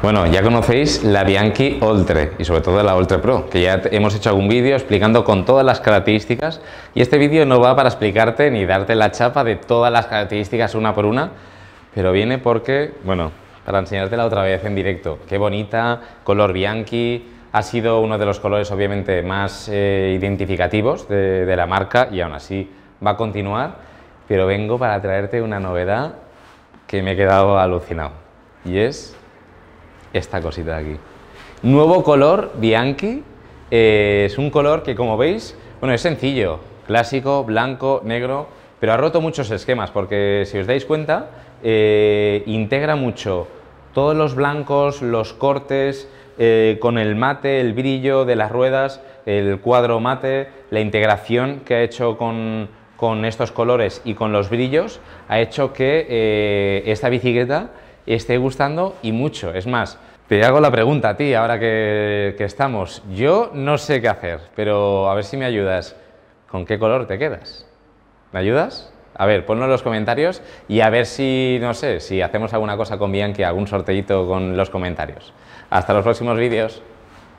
Bueno, ya conocéis la Bianchi Oltre y sobre todo la Oltre Pro, que ya hemos hecho algún vídeo explicando con todas las características y este vídeo no va para explicarte ni darte la chapa de todas las características una por una, pero viene porque, bueno, para enseñártela otra vez en directo. Qué bonita, color Bianchi, ha sido uno de los colores obviamente más eh, identificativos de la marca y aún así va a continuar, pero vengo para traerte una novedad que me he quedado alucinado y es esta cosita de aquí. Nuevo color Bianchi, eh, es un color que como veis, bueno, es sencillo, clásico, blanco, negro, pero ha roto muchos esquemas porque si os dais cuenta, eh, integra mucho todos los blancos, los cortes, eh, con el mate, el brillo de las ruedas, el cuadro mate, la integración que ha hecho con, con estos colores y con los brillos, ha hecho que esta bicicleta esté gustando y mucho. Es más, te hago la pregunta a ti ahora que, estamos. Yo no sé qué hacer, pero a ver si me ayudas. ¿Con qué color te quedas? ¿Me ayudas? A ver, ponlo en los comentarios y a ver si, no sé, si hacemos alguna cosa con Bianchi, algún sorteito con los comentarios. Hasta los próximos vídeos.